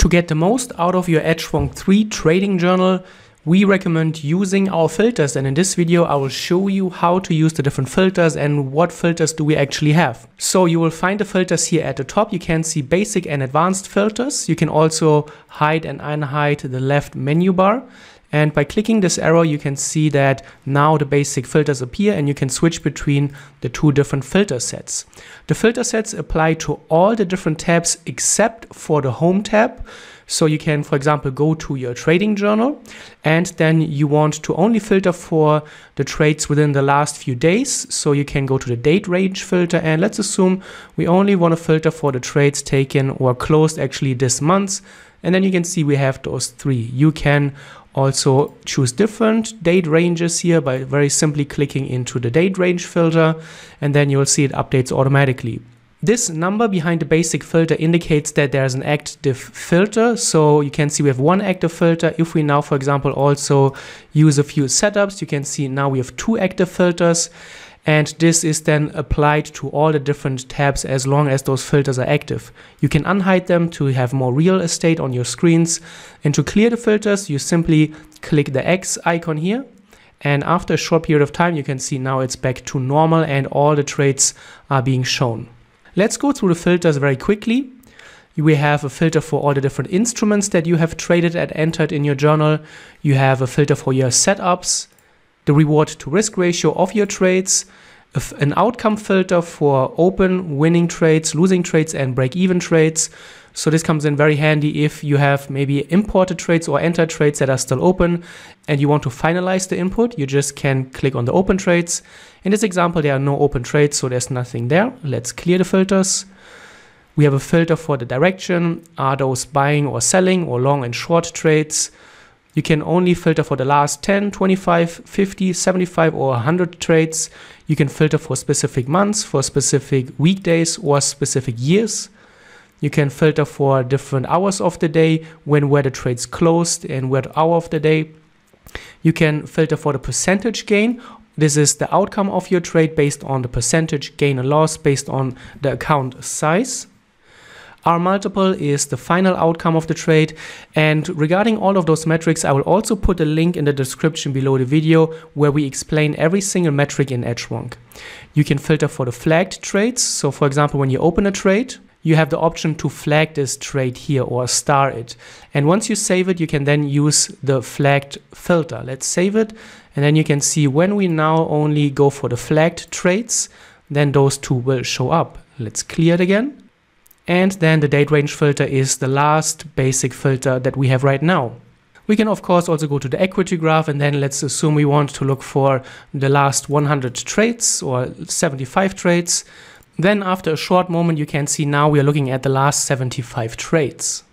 To get the most out of your EdgeSwung 3 trading journal, we recommend using our filters and in this video I will show you how to use the different filters and what filters do we actually have. So you will find the filters here at the top. You can see basic and advanced filters. You can also hide and unhide the left menu bar and by clicking this arrow, you can see that now the basic filters appear and you can switch between the two different filter sets. The filter sets apply to all the different tabs except for the home tab. So you can, for example, go to your trading journal and then you want to only filter for the trades within the last few days. So you can go to the date range filter and let's assume we only want to filter for the trades taken or closed actually this month. And then you can see we have those three. You can also choose different date ranges here by very simply clicking into the date range filter and then you'll see it updates automatically. This number behind the basic filter indicates that there's an active filter. So you can see we have one active filter. If we now, for example, also use a few setups, you can see now we have two active filters and this is then applied to all the different tabs as long as those filters are active. You can unhide them to have more real estate on your screens and to clear the filters you simply click the X icon here and after a short period of time you can see now it's back to normal and all the traits are being shown. Let's go through the filters very quickly. We have a filter for all the different instruments that you have traded and entered in your journal. You have a filter for your setups, the reward to risk ratio of your trades, an outcome filter for open, winning trades, losing trades, and break even trades. So this comes in very handy if you have maybe imported trades or entered trades that are still open and you want to finalize the input, you just can click on the open trades. In this example, there are no open trades, so there's nothing there. Let's clear the filters. We have a filter for the direction. Are those buying or selling or long and short trades? You can only filter for the last 10, 25, 50, 75 or 100 trades. You can filter for specific months, for specific weekdays or specific years. You can filter for different hours of the day, when were the trades closed and what hour of the day. You can filter for the percentage gain. This is the outcome of your trade based on the percentage gain or loss based on the account size. Our multiple is the final outcome of the trade. And regarding all of those metrics, I will also put a link in the description below the video where we explain every single metric in EdgeWonk. You can filter for the flagged trades. So for example, when you open a trade, you have the option to flag this trade here or star it. And once you save it, you can then use the flagged filter. Let's save it. And then you can see when we now only go for the flagged trades, then those two will show up. Let's clear it again. And then the date range filter is the last basic filter that we have right now. We can of course also go to the equity graph and then let's assume we want to look for the last 100 trades or 75 trades. Then after a short moment you can see now we are looking at the last 75 trades.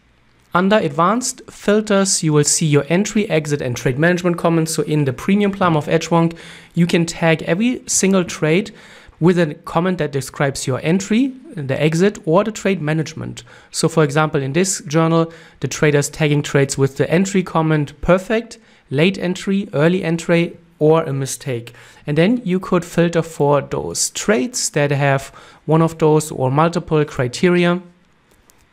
Under advanced filters, you will see your entry, exit, and trade management comments. So in the premium plum of Edgewonk, you can tag every single trade with a comment that describes your entry, the exit, or the trade management. So, for example, in this journal, the trader's tagging trades with the entry comment perfect, late entry, early entry, or a mistake. And then you could filter for those trades that have one of those or multiple criteria.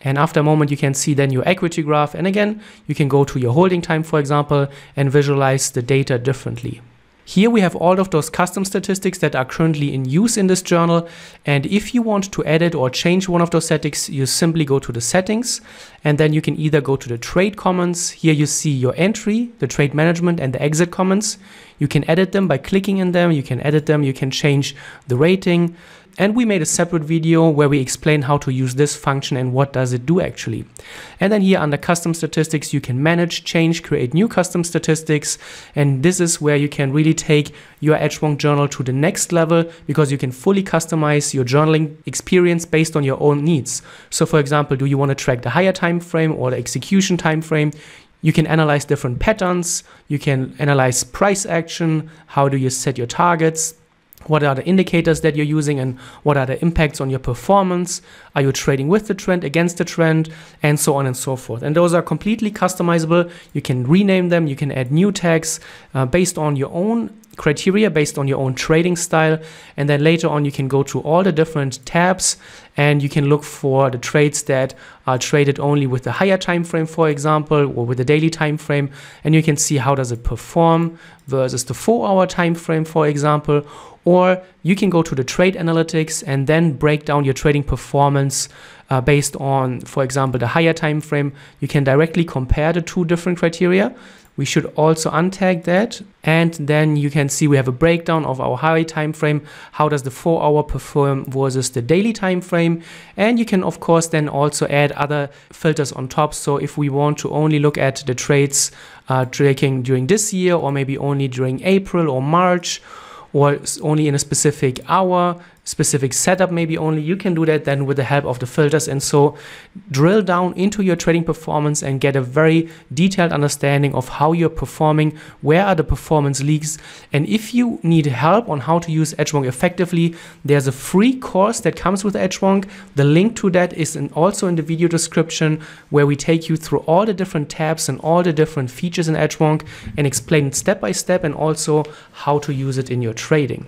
And after a moment, you can see then your equity graph. And again, you can go to your holding time, for example, and visualize the data differently. Here we have all of those custom statistics that are currently in use in this journal. And if you want to edit or change one of those settings, you simply go to the settings and then you can either go to the trade comments. Here you see your entry, the trade management and the exit comments. You can edit them by clicking in them. You can edit them. You can change the rating and we made a separate video where we explain how to use this function and what does it do actually. And then here under custom statistics you can manage, change, create new custom statistics and this is where you can really take your Edgewong journal to the next level because you can fully customize your journaling experience based on your own needs. So for example, do you want to track the higher time frame or the execution time frame? You can analyze different patterns, you can analyze price action, how do you set your targets, what are the indicators that you're using and what are the impacts on your performance are you trading with the trend against the trend and so on and so forth and those are completely customizable you can rename them you can add new tags uh, based on your own criteria based on your own trading style. And then later on, you can go through all the different tabs and you can look for the trades that are traded only with the higher time frame, for example, or with the daily time frame. And you can see how does it perform versus the four hour time frame, for example. Or you can go to the trade analytics and then break down your trading performance uh, based on, for example, the higher time frame. You can directly compare the two different criteria. We should also untag that. And then you can see we have a breakdown of our high time frame. How does the four hour perform versus the daily time frame? And you can of course then also add other filters on top. So if we want to only look at the trades uh, tracking during this year or maybe only during April or March, or only in a specific hour, specific setup maybe only you can do that then with the help of the filters and so drill down into your trading performance and get a very detailed understanding of how you're performing where are the performance leaks and if you need help on how to use edgewonk effectively there's a free course that comes with edgewonk the link to that is in also in the video description where we take you through all the different tabs and all the different features in edgewonk and explain step by step and also how to use it in your trading